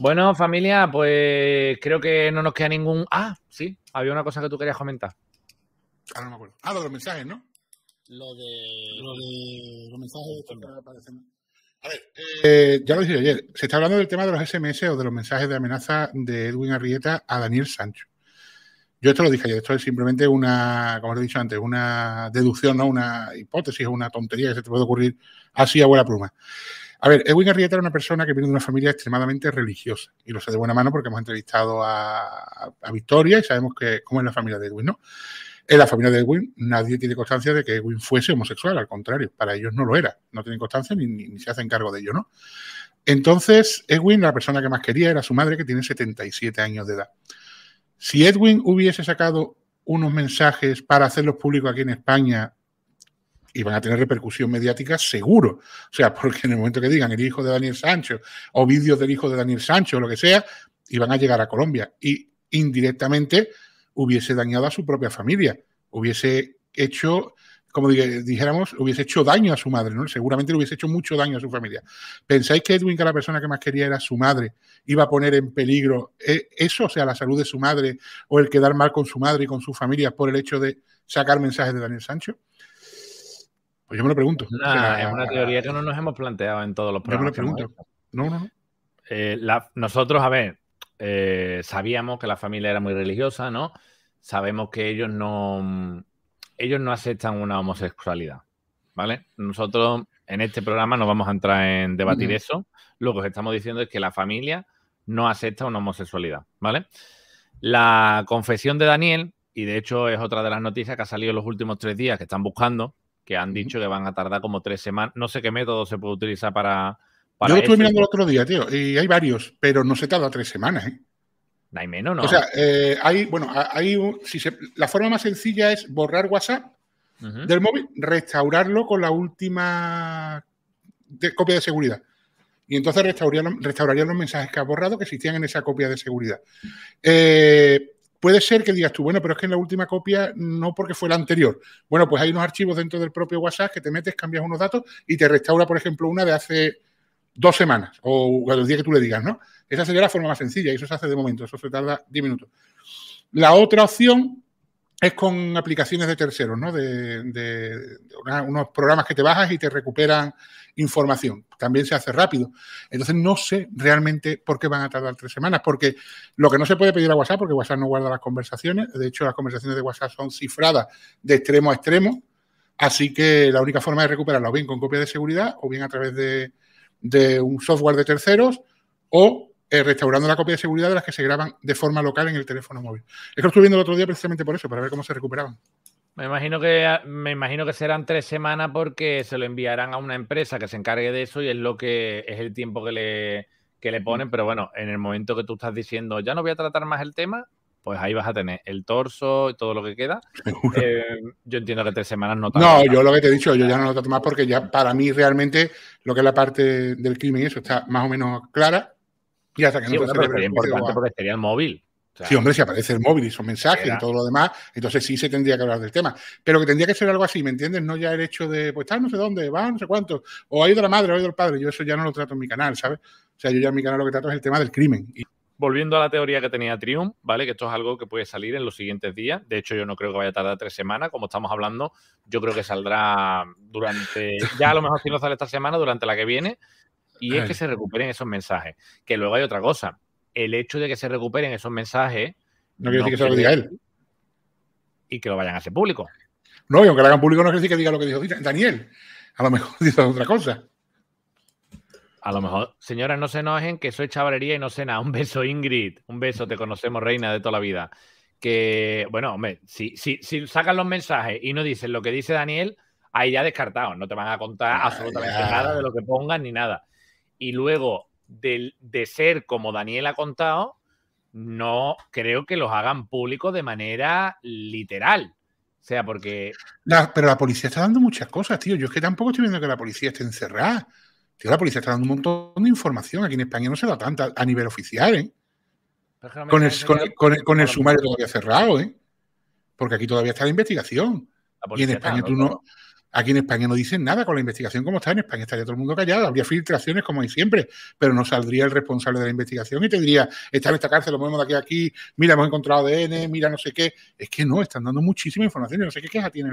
Bueno, familia, pues creo que no nos queda ningún. Ah, sí, había una cosa que tú querías comentar. Ah, no me acuerdo. Ah, lo de los mensajes, ¿no? Lo de, los mensajes A ver, eh, ya lo dije ayer, se está hablando del tema de los SMS o de los mensajes de amenaza de Edwin Arrieta a Daniel Sancho. Yo esto lo dije ayer, esto es simplemente una, como os he dicho antes, una deducción, ¿no? una hipótesis o una tontería que se te puede ocurrir así a buena pluma. A ver, Edwin Arrieta era una persona que viene de una familia extremadamente religiosa, y lo sé de buena mano porque hemos entrevistado a, Victoria y sabemos que, cómo es la familia de Edwin, ¿no? En la familia de Edwin nadie tiene constancia de que Edwin fuese homosexual, al contrario, para ellos no lo era, no tienen constancia ni, ni se hacen cargo de ello, ¿no? Entonces, Edwin, la persona que más quería era su madre, que tiene 77 años de edad. Si Edwin hubiese sacado unos mensajes para hacerlos públicos aquí en España y van a tener repercusión mediática seguro. O sea, porque en el momento que digan el hijo de Daniel Sancho o vídeos del hijo de Daniel Sancho o lo que sea, iban a llegar a Colombia. Y indirectamente hubiese dañado a su propia familia, hubiese hecho, como dijéramos, hubiese hecho daño a su madre, ¿no? Seguramente le hubiese hecho mucho daño a su familia. ¿Pensáis que Edwin, que la persona que más quería era su madre, iba a poner en peligro eh, eso, o sea, la salud de su madre o el quedar mal con su madre y con su familia por el hecho de sacar mensajes de Daniel Sancho? Pues yo me lo pregunto. es una teoría que no nos hemos planteado en todos los programas. Yo me lo pregunto. No, no, eh, nosotros, a ver, eh, sabíamos que la familia era muy religiosa, ¿no? Sabemos que ellos no, ellos no aceptan una homosexualidad, ¿vale? Nosotros en este programa no vamos a entrar en debatir eso. Lo que os estamos diciendo es que la familia no acepta una homosexualidad, ¿vale? La confesión de Daniel, y de hecho es otra de las noticias que ha salido en los últimos tres días que están buscando, que han dicho que van a tardar como tres semanas. No sé qué método se puede utilizar para. Yo estuve mirando el otro día, tío, y hay varios, pero no se tarda tres semanas, ¿eh? No hay menos, ¿no? O sea, eh, hay, bueno, hay un, si la forma más sencilla es borrar WhatsApp del móvil, restaurarlo con la última copia de seguridad. Y entonces restauraría los mensajes que ha borrado que existían en esa copia de seguridad. Eh, Puede ser que digas tú, bueno, pero es que en la última copia no porque fue la anterior. Bueno, pues hay unos archivos dentro del propio WhatsApp que te metes, cambias unos datos y te restaura, por ejemplo, una de hace dos semanas o el día que tú le digas, ¿no? Esa sería la forma más sencilla y eso se hace de momento, eso se tarda diez minutos. La otra opción es con aplicaciones de terceros, ¿no? De, unos programas que te bajas y te recuperan información. También se hace rápido. Entonces no sé realmente por qué van a tardar tres semanas, porque lo que no se puede pedir a WhatsApp, porque WhatsApp no guarda las conversaciones, de hecho las conversaciones de WhatsApp son cifradas de extremo a extremo, así que la única forma de recuperarlo bien con copia de seguridad o bien a través de un software de terceros o eh, restaurando la copia de seguridad de las que se graban de forma local en el teléfono móvil. Es que lo estuve viendo el otro día precisamente por eso, para ver cómo se recuperaban. Me imagino que ah, me imagino que serán tres semanas porque se lo enviarán a una empresa que se encargue de eso y es lo que es el tiempo que le, le ponen. Mm. Pero bueno, en el momento que tú estás diciendo ya no voy a tratar más el tema, pues ahí vas a tener el torso y todo lo que queda. Eh, yo entiendo que tres semanas no. No, yo lo que te he dicho, yo ya no lo trato más porque ya para mí realmente lo que es la parte del crimen y eso está más o menos clara y hasta no pero sería importante porque sería el móvil. sí, hombre, si aparece el móvil y son mensajes y todo lo demás, entonces sí se tendría que hablar del tema. Pero que tendría que ser algo así, ¿me entiendes? No ya el hecho de, pues tal, no sé dónde, va, no sé cuánto, o ha ido la madre, o ha ido el padre. Yo eso ya no lo trato en mi canal, ¿sabes? O sea, yo ya en mi canal lo que trato es el tema del crimen. Y volviendo a la teoría que tenía Triumph, ¿vale? Que esto es algo que puede salir en los siguientes días. De hecho, yo no creo que vaya a tardar tres semanas, como estamos hablando. Yo creo que saldrá durante, ya a lo mejor si no sale esta semana, durante la que viene y es que se recuperen esos mensajes. Que luego hay otra cosa. El hecho de que se recuperen esos mensajes. No quiere decir que se lo diga él. Y que lo vayan a hacer público. No, y aunque lo hagan público, no quiere decir que diga lo que dijo Daniel. A lo mejor dice otra cosa. A lo mejor, señoras, no se enojen que soy chavalería y no sé nada. Un beso, Ingrid. Un beso, te conocemos, reina de toda la vida. Que, bueno, hombre, si, sacan los mensajes y no dicen lo que dice Daniel, ahí ya descartados. No te van a contar ah, absolutamente nada de lo que pongan ni nada y luego de, ser como Daniel ha contado, no creo que los hagan público de manera literal. O sea, porque. pero la policía está dando muchas cosas, tío. Yo es que tampoco estoy viendo que la policía esté encerrada. Tío, la policía está dando un montón de información. Aquí en España no se da tanta a nivel oficial, ¿eh? Con el, sumario todavía cerrado, ¿eh? Porque aquí todavía está la investigación. y en España tú no. Aquí en España no dicen nada con la investigación como está. En España estaría todo el mundo callado, habría filtraciones como hay siempre, pero no saldría el responsable de la investigación y te diría, está en esta cárcel, lo mismo de aquí a aquí, mira, hemos encontrado ADN, mira, no sé qué. Es que no, están dando muchísima información. y no sé qué queja tiene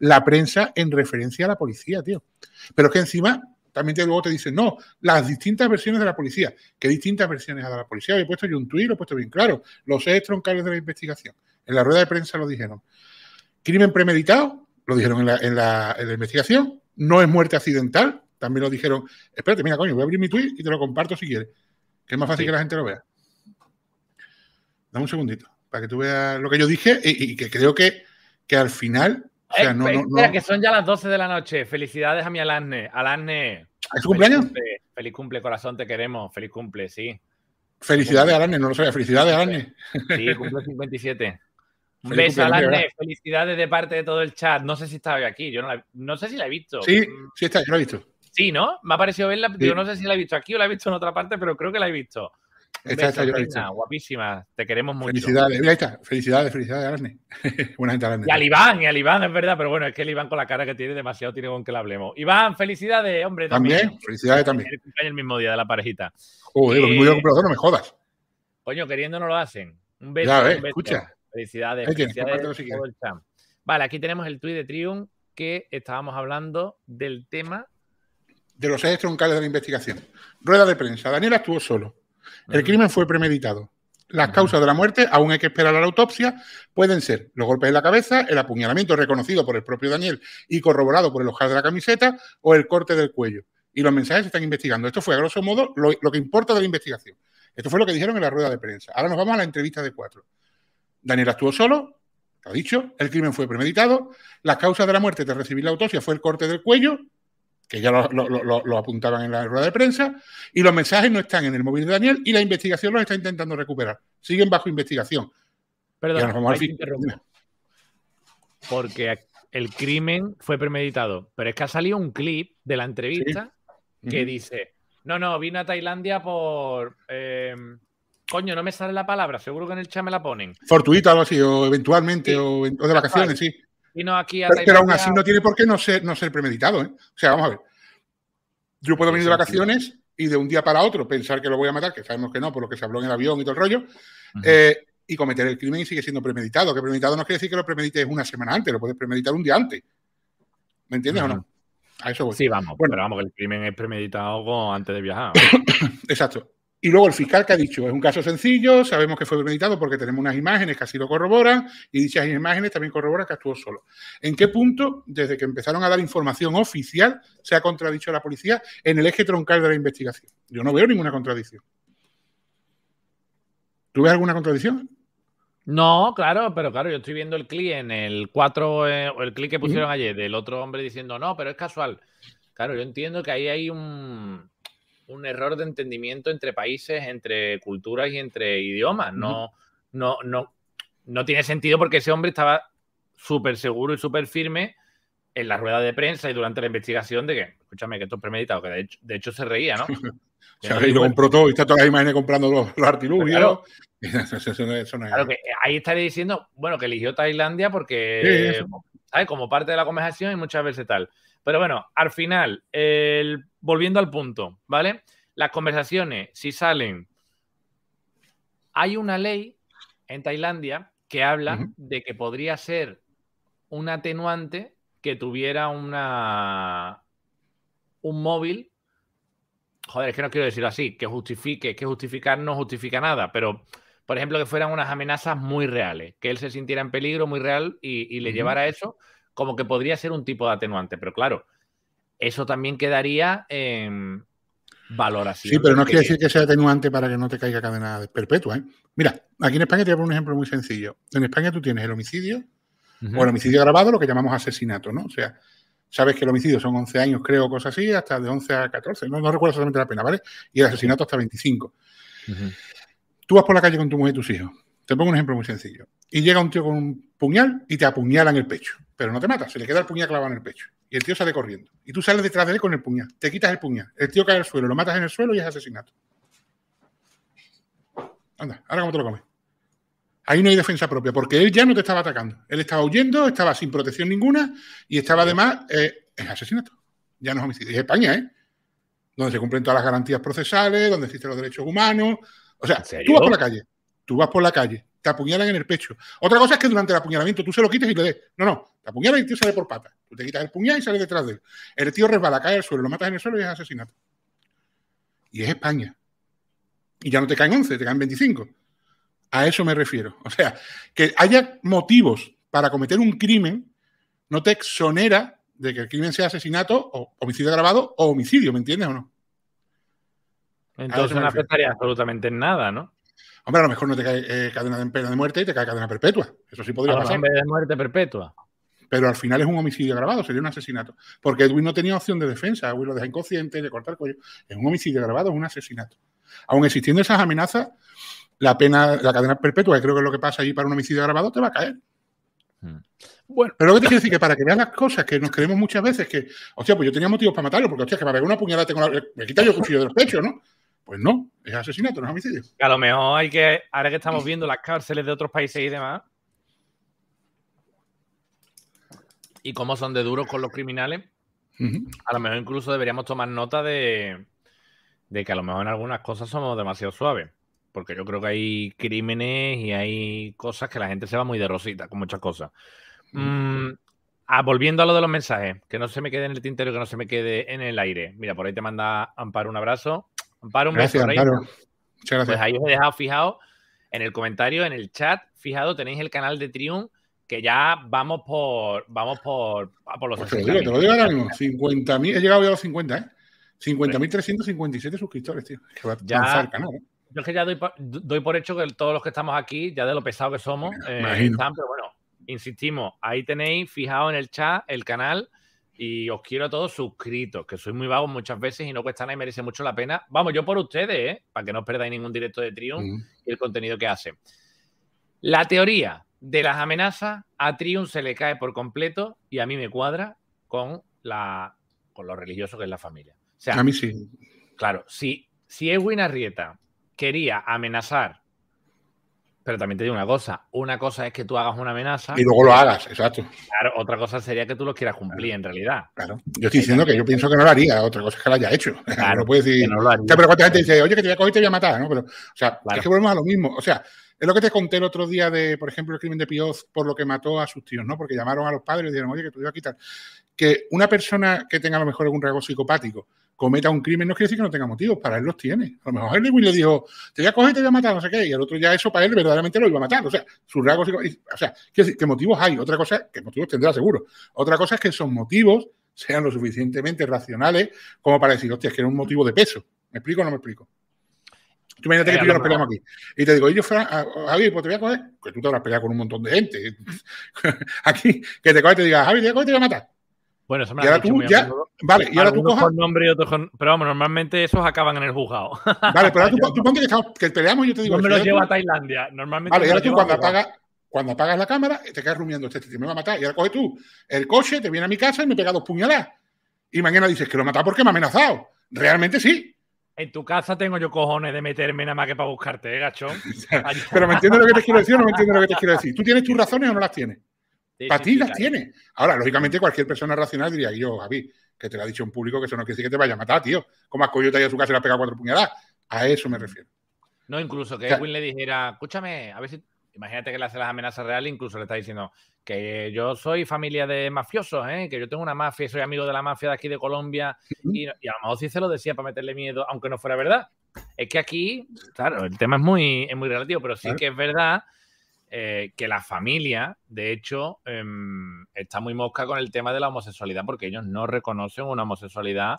la, prensa en referencia a la policía, tío. Pero es que encima también luego te dicen, no, las distintas versiones de la policía. ¿Qué distintas versiones ha dado la policía? He puesto yo un tuit, lo he puesto bien claro. Los seis troncales de la investigación. En la rueda de prensa lo dijeron. Crimen premeditado, lo dijeron en la, investigación, no es muerte accidental, también lo dijeron, espérate, mira, coño, voy a abrir mi tweet y te lo comparto si quieres, que es más fácil que la gente lo vea. Dame un segundito, para que tú veas lo que yo dije y, que creo que, al final... O sea, eh, eh, no, espera, que son ya las 12 de la noche. Felicidades a mi Alarne. Alasne. ¿Es cumpleaños? feliz cumple, corazón, te queremos. Feliz cumple, sí. Felicidades, Alarne, no lo sabía. Felicidades, Alarne. Sí, cumple 57. Un beso a felicidades de parte de todo el chat. No sé si estaba aquí, yo no, sé si la he visto. Sí, sí está, yo la he visto. Sí, ¿no? Me ha parecido verla, yo no sé si la he visto aquí o la he visto en otra parte, pero creo que la he visto. Está, está, guapísima, te queremos mucho. Felicidades, ahí está. Felicidades, felicidades, Arne. Buena gente, Y al Iván, y a Iván, es verdad, pero bueno, es que el Iván con la cara que tiene, demasiado tiene con que le hablemos. Iván, felicidades, hombre. También, felicidades también. El, mismo día de la parejita. Uy, lo mismo yo no me jodas. Coño, queriendo no lo hacen. Un beso. un beso. escucha. Felicidades, felicidades Vale, aquí tenemos el tuit de Triun que estábamos hablando del tema. De los ejes troncales de la investigación. Rueda de prensa. Daniel actuó solo. El crimen fue premeditado. Las causas de la muerte, aún hay que esperar a la autopsia, pueden ser los golpes en la cabeza, el apuñalamiento reconocido por el propio Daniel y corroborado por el ojal de la camiseta o el corte del cuello. Y los mensajes se están investigando. Esto fue, a grosso modo, lo que importa de la investigación. Esto fue lo que dijeron en la rueda de prensa. Ahora nos vamos a la entrevista de cuatro. Daniel actuó solo, lo ha dicho, el crimen fue premeditado, La causa de la muerte de recibir la autopsia fue el corte del cuello, que ya lo, apuntaban en la rueda de prensa, y los mensajes no están en el móvil de Daniel y la investigación los está intentando recuperar. Siguen bajo investigación. Perdón, porque el crimen fue premeditado, pero es que ha salido un clip de la entrevista que dice, no, no, vine a Tailandia por... Eh, Coño, no me sale la palabra, seguro que en el chat me la ponen. Fortuita, algo así, o eventualmente, o, de vacaciones, sí. aquí pero, aún así no tiene por qué no ser, no ser premeditado, ¿eh? O sea, vamos a ver. Yo puedo venir de vacaciones y de un día para otro pensar que lo voy a matar, que sabemos que no, por lo que se habló en el avión y todo el rollo, eh, y cometer el crimen y sigue siendo premeditado. Que premeditado no quiere decir que lo premedites una semana antes, lo puedes premeditar un día antes. ¿Me entiendes o no? A eso voy. Sí, vamos. Bueno, pero vamos, que el crimen es premeditado antes de viajar. Exacto. Y luego el fiscal que ha dicho, es un caso sencillo, sabemos que fue premeditado porque tenemos unas imágenes que así lo corroboran y dichas imágenes también corroboran que actuó solo. ¿En qué punto, desde que empezaron a dar información oficial, se ha contradicho a la policía en el eje troncal de la investigación? Yo no veo ninguna contradicción. ¿Tú ves alguna contradicción? No, claro, pero claro, yo estoy viendo el clic en el 4, o eh, el clic que pusieron ayer del otro hombre diciendo, no, pero es casual. Claro, yo entiendo que ahí hay un un error de entendimiento entre países, entre culturas y entre idiomas. No, no, no, no tiene sentido porque ese hombre estaba súper seguro y súper firme en la rueda de prensa y durante la investigación de que, escúchame, que esto es premeditado, que de hecho, se reía, ¿no? se ha compró todo y está toda la imagen comprando los, artilugios. ahí estaré diciendo, bueno, que eligió Tailandia porque, ¿sabes? Como parte de la conversación y muchas veces tal. Pero bueno, al final, el volviendo al punto, ¿vale? Las conversaciones, si salen, hay una ley en Tailandia que habla de que podría ser un atenuante que tuviera una un móvil. Joder, es que no quiero decirlo así, que justifique, que justificar no justifica nada, pero por ejemplo, que fueran unas amenazas muy reales, que él se sintiera en peligro muy real y, le llevara eso, como que podría ser un tipo de atenuante. Pero claro, eso también quedaría en valoración. Sí, pero no quiere decir que sea atenuante para que no te caiga cadena perpetua. ¿eh? Mira, aquí en España te voy a poner un ejemplo muy sencillo. En España tú tienes el homicidio o el homicidio grabado, lo que llamamos asesinato, ¿no? O sea, sabes que el homicidio son 11 años, creo, cosas así, hasta de 11 a 14, no, no recuerdo exactamente la pena, ¿vale? Y el asesinato hasta 25. Tú vas por la calle con tu mujer y tus hijos. Te pongo un ejemplo muy sencillo. Y llega un tío con un puñal y te apuñala en el pecho. Pero no te mata, se le queda el puñal clavado en el pecho. Y el tío sale corriendo. Y tú sales detrás de él con el puñal. Te quitas el puñal. El tío cae al suelo, lo matas en el suelo y es asesinato. Anda, ahora cómo te lo comes. Ahí no hay defensa propia, porque él ya no te estaba atacando. Él estaba huyendo, estaba sin protección ninguna y estaba además eh, en asesinato. Ya no es homicidio. Es España, ¿eh? Donde se cumplen todas las garantías procesales, donde existen los derechos humanos. O sea, tú vas por la calle. Tú vas por la calle te apuñalan en el pecho. Otra cosa es que durante el apuñalamiento tú se lo quites y le des. No, no, te apuñalan y el tío sale por patas. Tú te quitas el puñal y sales detrás de él. El tío resbala, cae al suelo, lo matas en el suelo y es asesinato. Y es España. Y ya no te caen 11, te caen 25. A eso me refiero. O sea, que haya motivos para cometer un crimen no te exonera de que el crimen sea asesinato o homicidio agravado o homicidio, ¿me entiendes o no? Entonces no afectaría absolutamente nada, ¿no? Hombre, a lo mejor no te cae eh, cadena de pena de muerte y te cae cadena perpetua. Eso sí podría pasar. de muerte perpetua. Pero al final es un homicidio agravado, sería un asesinato. Porque Edwin no tenía opción de defensa. Edwin lo deja inconsciente, le corta el cuello. Es un homicidio agravado, es un asesinato. Aún existiendo esas amenazas, la pena, la cadena perpetua, que creo que es lo que pasa ahí para un homicidio agravado, te va a caer. Hmm. pero lo que te quiero decir es que para que veas las cosas que nos creemos muchas veces que, hostia, pues yo tenía motivos para matarlo, porque hostia, que me pegó una puñalada, tengo me quita yo el cuchillo de los pechos, ¿no? Pues no, es asesinato, no es homicidio. a lo mejor hay que, ahora que estamos viendo las cárceles de otros países y demás, y cómo son de duros con los criminales, a lo mejor incluso deberíamos tomar nota de, que a lo mejor en algunas cosas somos demasiado suaves. Porque yo creo que hay crímenes y hay cosas que la gente se va muy de rosita con muchas cosas. Mm, ah, volviendo a lo de los mensajes, que no se me quede en el tintero, que no se me quede en el aire. Mira, por ahí te manda Amparo un abrazo. Amparo, un gracias, Muchas pues gracias. ahí os he dejado fijado en el comentario, en el chat, fijado, tenéis el canal de Triumph que ya vamos por vamos por, ah, por los pues te, lo digo, te lo ahora mismo, 50 he llegado ya a los 50, ¿eh? 50.357 suscriptores, tío. Que va ya, el canal, Yo es que ya doy por, hecho que todos los que estamos aquí, ya de lo pesado que somos, eh, están, pero bueno, insistimos, ahí tenéis fijado en el chat el canal y os quiero a todos suscritos, que sois muy vagos muchas veces y no cuesta nada y merece mucho la pena. Vamos, yo por ustedes, ¿eh? para que no os perdáis ningún directo de Triumph y el contenido que hace. La teoría de las amenazas a Triun se le cae por completo y a mí me cuadra con, la, con lo religioso que es la familia. sea, a mí sí. Claro, si, si Edwin Arrieta quería amenazar pero también te digo una cosa, una cosa es que tú hagas una amenaza. Y luego lo hagas, exacto. Claro, otra cosa sería que tú lo quieras cumplir en realidad. Claro, yo estoy diciendo que yo pienso que no lo haría, otra cosa es que lo haya hecho. Claro, no puedes decir. no lo haría. pero cuánta gente dice, oye, que te voy a coger y te voy a matar, ¿no? Pero, o sea, es que volvemos a lo mismo. O sea, es lo que te conté el otro día de, por ejemplo, el crimen de Pioz por lo que mató a sus tíos, ¿no? Porque llamaron a los padres y dijeron, oye, que te iba a quitar. Que una persona que tenga a lo mejor algún rasgo psicopático cometa un crimen no quiere decir que no tenga motivos, para él los tiene. A lo mejor él le dijo, te voy a coger y te voy a matar, no sé qué, y el otro ya eso para él verdaderamente lo iba a matar. O sea, sus rasgos psicopáticos. O sea, qué motivos hay. Otra cosa, que motivos tendrá seguro. Otra cosa es que esos motivos sean lo suficientemente racionales como para decir, hostia, es que era un motivo de peso. ¿Me explico o no me explico? Tú imagínate que tú y yo nos peleamos aquí. Y te digo, y yo, Fran, ah, Javi, pues te voy a coger. Que tú te habrás peleado con un montón de gente. aquí, que te coge y te diga, Javi, te voy a te voy a matar. Bueno, eso me y ahora dicho, tú ya, Vale, y ahora tú nombre y otros Pero vamos, normalmente esos acaban en el juzgado. Vale, pero ahora tú, tú ponte que, peleamos y yo te digo. Yo me lo llevo a Tailandia. Normalmente. Vale, y ahora tú cuando apagas, cuando apagas la cámara, te quedas rumiando este te me va a matar. Y ahora coges tú el coche, te viene a mi casa y me pega dos puñaladas. Y mañana dices que lo he matado porque me ha amenazado. Realmente sí. En tu casa tengo yo cojones de meterme nada más que para buscarte, ¿eh, gachón? Pero me entiendes lo que te quiero decir o no me entiendes lo que te quiero decir. ¿Tú tienes tus razones o no las tienes? para ti las tienes. Ahora, lógicamente, cualquier persona racional diría, yo, Javi, que te lo ha dicho en público, que eso no quiere decir que te vaya a matar, tío. Como has cogido a su casa y le has pegado cuatro puñaladas. A eso me refiero. No, incluso que Edwin le dijera, escúchame, a ver si Imagínate que le hace las amenazas reales, incluso le está diciendo que yo soy familia de mafiosos, ¿eh? que yo tengo una mafia, soy amigo de la mafia de aquí de Colombia. Y, y a lo mejor sí se lo decía para meterle miedo, aunque no fuera verdad. Es que aquí, claro, el tema es muy, es muy relativo, pero sí que es verdad eh, que la familia, de hecho, em, está muy mosca con el tema de la homosexualidad, porque ellos no reconocen una homosexualidad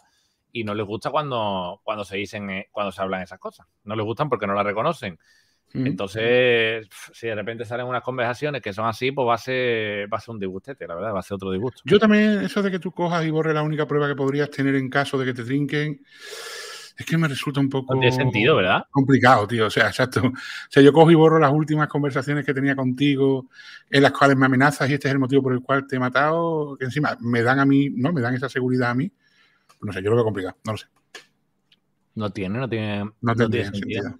y no les gusta cuando, cuando se dicen, eh, cuando se hablan esas cosas. No les gustan porque no la reconocen. Mm. Entonces, si de repente salen unas conversaciones que son así, pues va a ser, va a ser un disgustete, la verdad, va a ser otro disgusto. Yo también, eso de que tú cojas y borres la única prueba que podrías tener en caso de que te trinquen es que me resulta un poco. No sentido, ¿verdad? Complicado, tío. O sea, exacto. O sea, yo cojo y borro las últimas conversaciones que tenía contigo, en las cuales me amenazas y este es el motivo por el cual te he matado. Que encima me dan a mí, ¿no? Me dan esa seguridad a mí. No sé, yo que es complicado, no lo sé. No tiene, no tiene. No, tiene, sentido.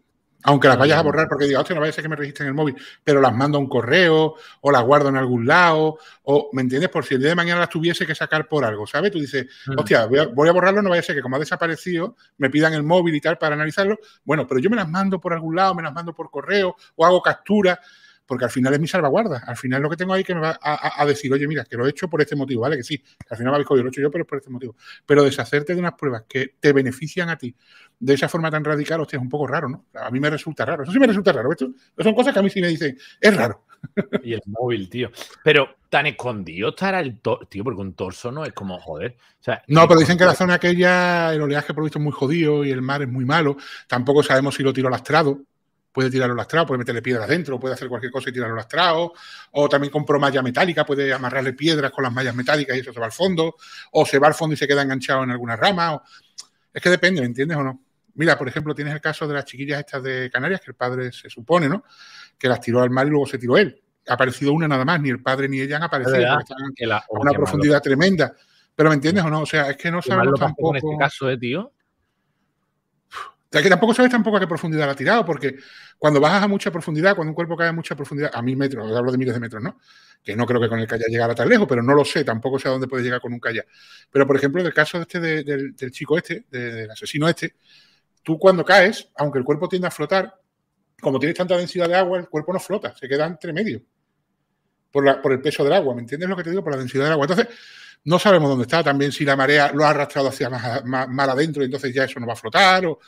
Aunque las vayas a borrar porque digo hostia, no vaya a ser que me registren el móvil, pero las mando a un correo o las guardo en algún lado, o, ¿me entiendes? Por si el día de mañana las tuviese que sacar por algo, ¿sabes? Tú dices, mm. hostia, voy a, voy a borrarlo, no vaya a ser que como ha desaparecido, me pidan el móvil y tal para analizarlo. Bueno, pero yo me las mando por algún lado, me las mando por correo o hago captura porque al final es mi salvaguarda. Al final lo que tengo ahí que me va a, decir, oye, mira, que lo he hecho por este motivo, ¿vale? Que sí, que al final me habéis cogido, lo he hecho yo, pero es por este motivo. Pero deshacerte de unas pruebas que te benefician a ti de esa forma tan radical, hostia, es un poco raro, ¿no? A mí me resulta raro. Eso sí me resulta raro. Esto son cosas que a mí sí me dicen, es raro. Y el móvil, tío. Pero tan escondido estará el torso, tío, porque un torso no es como, joder. no, pero dicen que la zona aquella, el oleaje por visto es muy jodido y el mar es muy malo. Tampoco sabemos si lo tiro lastrado puede tirar los lastrados, puede meterle piedras dentro, puede hacer cualquier cosa y tirar los lastrados. o también compro malla metálica, puede amarrarle piedras con las mallas metálicas y eso se va al fondo, o se va al fondo y se queda enganchado en alguna rama. Es que depende, ¿me entiendes o no? Mira, por ejemplo, tienes el caso de las chiquillas estas de Canarias, que el padre se supone, ¿no? Que las tiró al mar y luego se tiró él. Ha aparecido una nada más, ni el padre ni ella han aparecido, oh, una profundidad tremenda. Pero ¿me entiendes o no? O sea, es que no sabemos tampoco. Este caso, ¿eh, que tampoco sabes tampoco a qué profundidad la ha tirado, porque cuando bajas a mucha profundidad, cuando un cuerpo cae a mucha profundidad, a mil metros, hablo de miles de metros, ¿no? Que no creo que con el kayak llegara tan lejos, pero no lo sé, tampoco sé a dónde puede llegar con un kayak. Pero, por ejemplo, en el caso este de, del, del, chico este, del asesino este, tú cuando caes, aunque el cuerpo tiende a flotar, como tienes tanta densidad de agua, el cuerpo no flota, se queda entre medio. Por, por el peso del agua, ¿me entiendes lo que te digo? Por la densidad del agua. Entonces, no sabemos dónde está, también si la marea lo ha arrastrado hacia más, adentro entonces ya eso no va a flotar o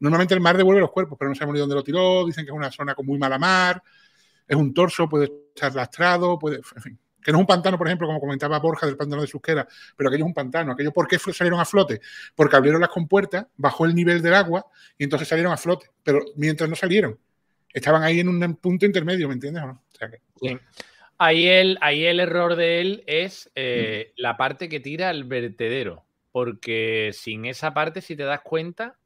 Normalmente el mar devuelve los cuerpos, pero no sabemos ni dónde lo tiró, dicen que es una zona con muy mala mar, es un torso, puede estar lastrado, puede, que no es un pantano, por ejemplo, como comentaba Borja del pantano de Susquera, pero aquello es un pantano. Aquello, ¿por qué salieron a flote? Porque abrieron las compuertas, bajó el nivel del agua y entonces salieron a flote. Pero mientras no salieron, estaban ahí en un punto intermedio, ¿me entiendes o ahí, el, ahí el error de él es eh, la parte que tira al vertedero, porque sin esa parte, si te das cuenta,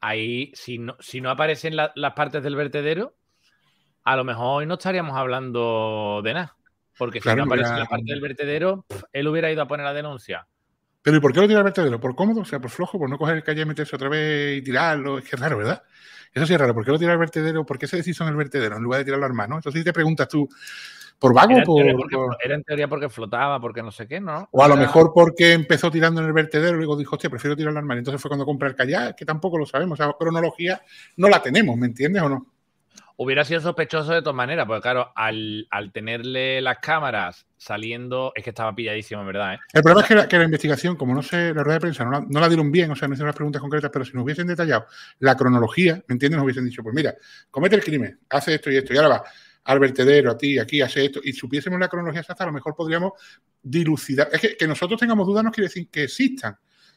ahí, si no, si no aparecen las partes del vertedero, a lo mejor hoy no estaríamos hablando de nada. Porque si no aparece la parte del vertedero, él hubiera ido a poner la denuncia. Pero ¿y por qué lo tira al vertedero? ¿Por cómodo? O sea, por flojo, por no coger el calle y meterse otra vez y tirarlo. Es que es raro, ¿verdad? Eso sí es raro. ¿Por qué lo tira al vertedero? ¿Por qué se deshizo en el vertedero en lugar de tirarlo al mar? ¿no? Entonces sí te preguntas tú, por vago. Era en, teoría porque flotaba, porque no sé qué, ¿no? O a lo mejor porque empezó tirando en el vertedero y luego dijo, hostia, prefiero tirar al armario. Entonces fue cuando compré el kayak, que tampoco lo sabemos. O sea, cronología no la tenemos, ¿me entiendes o no? Hubiera sido sospechoso de todas maneras, porque claro, al, tenerle las cámaras saliendo, es que estaba pilladísimo, verdad. ¿eh? El problema es que la, investigación, como no sé, la rueda de prensa no la, dieron bien, o sea, no hicieron las preguntas concretas, pero si nos hubiesen detallado la cronología, ¿me entiendes? Nos hubiesen dicho, pues mira, comete el crimen, hace esto y esto, y ahora va al vertedero, a ti, aquí, hace esto, y supiésemos la cronología exacta, a lo mejor podríamos dilucidar. Es que, que nosotros tengamos dudas no quiere decir que existan.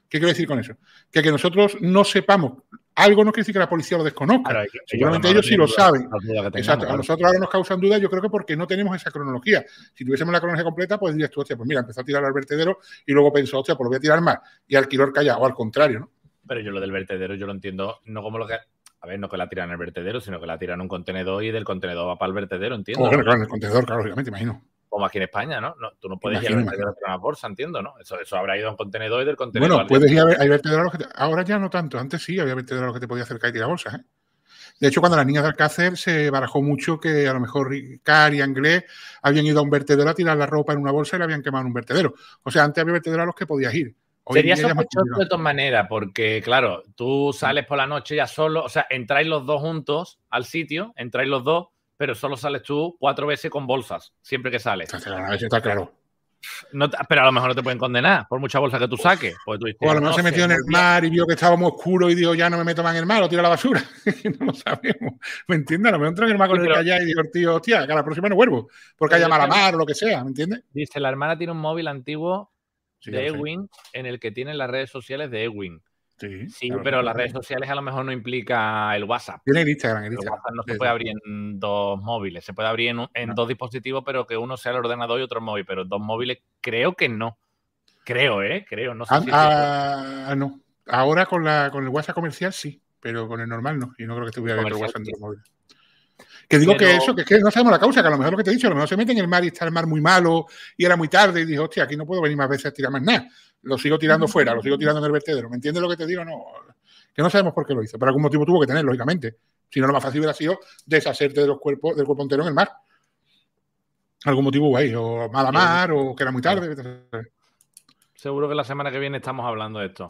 ¿Qué quiero decir con eso? Que que nosotros no sepamos algo no quiere decir que la policía lo desconozca. Seguramente ellos, sí lo saben. Exacto. A nosotros ahora nos causan dudas, yo creo que porque no tenemos esa cronología. Si tuviésemos la cronología completa, pues dirías tú, hostia, pues mira, empezó a tirar al vertedero y luego pensó, hostia, pues lo voy a tirar más. Y alquiló el callado, o al contrario, ¿no? Pero yo lo del vertedero, yo lo entiendo, no como lo que a ver, no que la tiran en el vertedero, sino que la tiran en un contenedor y del contenedor va para el vertedero, entiendo. Claro, en en el contenedor, claro, obviamente, imagino. Como aquí en España, ¿no? no tú no puedes ir al vertedero a una bolsa, entiendo, ¿no? Eso, eso habrá ido a un contenedor y del contenedor. Bueno, puedes ir al vertedero que te... Ahora ya no tanto, antes sí había vertederos que te podía acercar y tirar bolsas, ¿eh? De hecho, cuando las niñas de Alcácer se barajó mucho que a lo mejor Ricard y Anglés habían ido a un vertedero a tirar la ropa en una bolsa y la habían quemado en un vertedero. O sea, antes había vertederos a los que podías ir. Sería sospechoso de todas maneras, porque claro, tú sales por la noche ya solo, o sea, entráis los dos juntos al sitio, entráis los dos, pero solo sales tú cuatro veces con bolsas, siempre que sales. Está claro. pero a lo mejor no te pueden condenar por mucha bolsa que tú saques. o a lo mejor se metió en el mar y vio que estaba muy oscuro y dijo, ya no me meto más en el mar, lo tiro la basura. no lo sabemos. ¿Me entiendes? A lo mejor entró en el mar con el allá y dijo, tío, hostia, que la próxima no vuelvo, porque haya mala mar o lo que sea, ¿me entiendes? Dice, la hermana tiene un móvil antiguo de Ewing en el que tienen las redes sociales de Ewing. Sí, sí pero las redes sociales a lo mejor no implica el WhatsApp. Tiene el Instagram, el El WhatsApp no se puede abrir en dos móviles, se puede abrir en, dos dispositivos, pero que uno sea el ordenador y otro móvil, pero dos móviles creo que no. Creo, ¿eh? Creo, no sé ah, ah, ah, no. Ahora con, la, con el WhatsApp comercial sí, pero con el normal no. Y no creo que estuviera el WhatsApp en dos móviles. Que digo que eso, que es que no sabemos la causa, que a lo mejor lo que te he dicho, a lo mejor se mete en el mar y está el mar muy malo y era muy tarde y dijo, hostia, aquí no puedo venir más veces a tirar más nada. Lo sigo tirando fuera, lo sigo tirando en el vertedero. ¿Me entiendes lo que te digo? No, que no sabemos por qué lo hizo. Pero algún motivo tuvo que tener, lógicamente. Si no, lo más fácil hubiera sido deshacerte de los cuerpos, del cuerpo entero en el mar. Algún motivo guay, o mala mar, o que era muy tarde. Seguro que la semana que viene estamos hablando de esto.